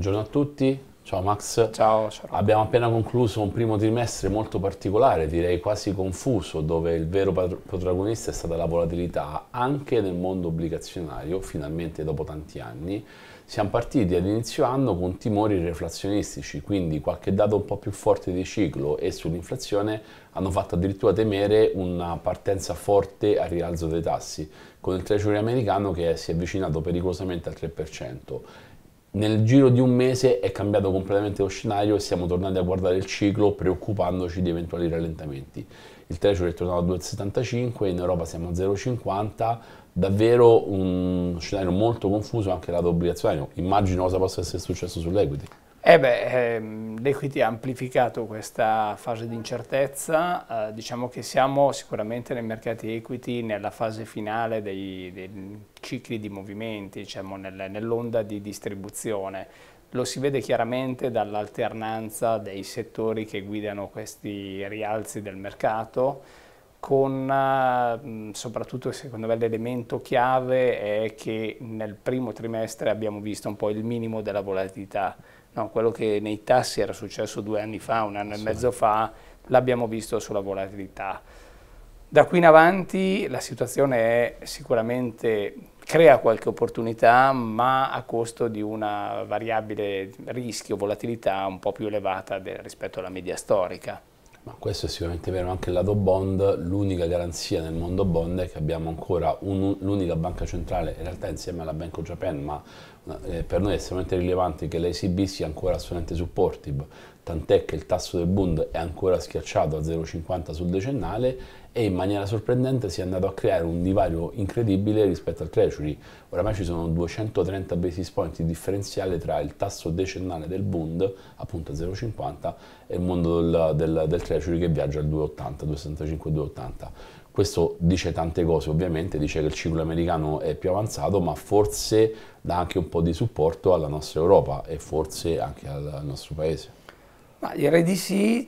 Buongiorno a tutti, ciao Max. Ciao, ciao Abbiamo appena concluso un primo trimestre molto particolare, direi quasi confuso, dove il vero protagonista è stata la volatilità anche nel mondo obbligazionario, finalmente dopo tanti anni. Siamo partiti all'inizio inizio anno con timori reflazionistici, quindi qualche dato un po' più forte di ciclo e sull'inflazione hanno fatto addirittura temere una partenza forte al rialzo dei tassi, con il treasury americano che si è avvicinato pericolosamente al 3%. Nel giro di un mese è cambiato completamente lo scenario e siamo tornati a guardare il ciclo preoccupandoci di eventuali rallentamenti. Il Treasury è tornato a 2,75, in Europa siamo a 0,50, davvero un scenario molto confuso anche lato obbligazionario. Immagino cosa possa essere successo sull'equity. Eh beh, ehm, l'equity ha amplificato questa fase di incertezza, eh, diciamo che siamo sicuramente nei mercati equity nella fase finale dei, dei cicli di movimenti, diciamo nel, nell'onda di distribuzione. Lo si vede chiaramente dall'alternanza dei settori che guidano questi rialzi del mercato, con eh, soprattutto secondo me l'elemento chiave è che nel primo trimestre abbiamo visto un po' il minimo della volatilità No, quello che nei tassi era successo due anni fa, un anno sì. e mezzo fa, l'abbiamo visto sulla volatilità. Da qui in avanti la situazione è sicuramente crea qualche opportunità, ma a costo di una variabile rischio, volatilità un po' più elevata del, rispetto alla media storica. Ma questo è sicuramente vero, anche il lato bond, l'unica garanzia nel mondo bond è che abbiamo ancora un, l'unica banca centrale, in realtà insieme alla Bank of Japan, ma eh, per noi è estremamente rilevante che l'ECB sia ancora assolutamente supportive, tant'è che il tasso del bond è ancora schiacciato a 0,50 sul decennale e in maniera sorprendente si è andato a creare un divario incredibile rispetto al treasury. Oramai ci sono 230 basis points di differenziale tra il tasso decennale del Bund, appunto 0,50, e il mondo del, del, del treasury che viaggia al 2,80, 2,65, 2,80. Questo dice tante cose ovviamente, dice che il ciclo americano è più avanzato, ma forse dà anche un po' di supporto alla nostra Europa e forse anche al nostro paese. Ma direi di sì,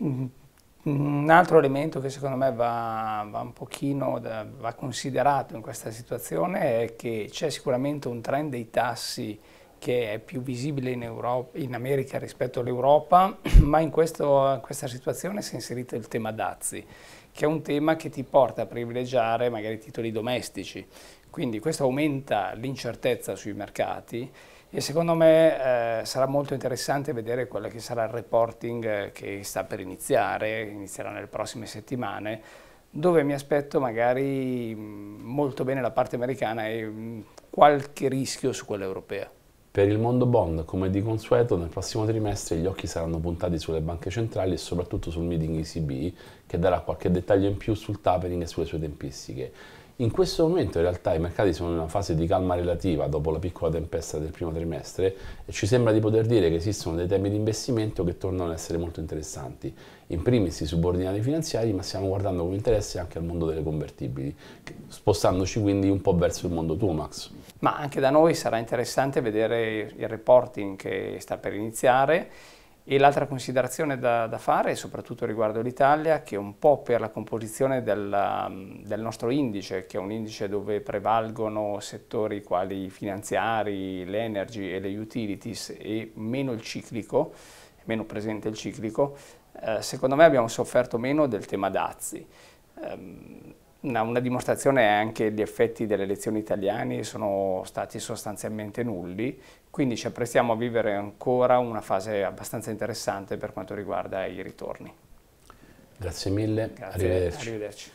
un altro elemento che secondo me va, va un pochino da, va considerato in questa situazione è che c'è sicuramente un trend dei tassi che è più visibile in, Europa, in America rispetto all'Europa, ma in, questo, in questa situazione si è inserito il tema dazi, che è un tema che ti porta a privilegiare magari titoli domestici. Quindi questo aumenta l'incertezza sui mercati e secondo me eh, sarà molto interessante vedere quello che sarà il reporting eh, che sta per iniziare, inizierà nelle prossime settimane, dove mi aspetto magari mm, molto bene la parte americana e mm, qualche rischio su quella europea. Per il mondo bond, come di consueto, nel prossimo trimestre gli occhi saranno puntati sulle banche centrali e soprattutto sul meeting ECB, che darà qualche dettaglio in più sul tapering e sulle sue tempistiche. In questo momento in realtà i mercati sono in una fase di calma relativa dopo la piccola tempesta del primo trimestre e ci sembra di poter dire che esistono dei temi di investimento che tornano ad essere molto interessanti, in primis i subordinati finanziari, ma stiamo guardando con interesse anche al mondo delle convertibili, spostandoci quindi un po' verso il mondo tuo, Max. Ma anche da noi sarà interessante vedere il reporting che sta per iniziare e l'altra considerazione da, da, fare, soprattutto riguardo l'Italia, che un po' per la composizione della, del nostro indice, che è un indice dove prevalgono settori quali i finanziari, l'energy e le utilities e meno il ciclico, meno presente il ciclico, eh, secondo me abbiamo sofferto meno del tema dazi. Um, una, una dimostrazione è anche gli effetti delle elezioni italiane sono stati sostanzialmente nulli, quindi ci apprestiamo a vivere ancora una fase abbastanza interessante per quanto riguarda i ritorni. Grazie mille, Grazie, arrivederci. arrivederci.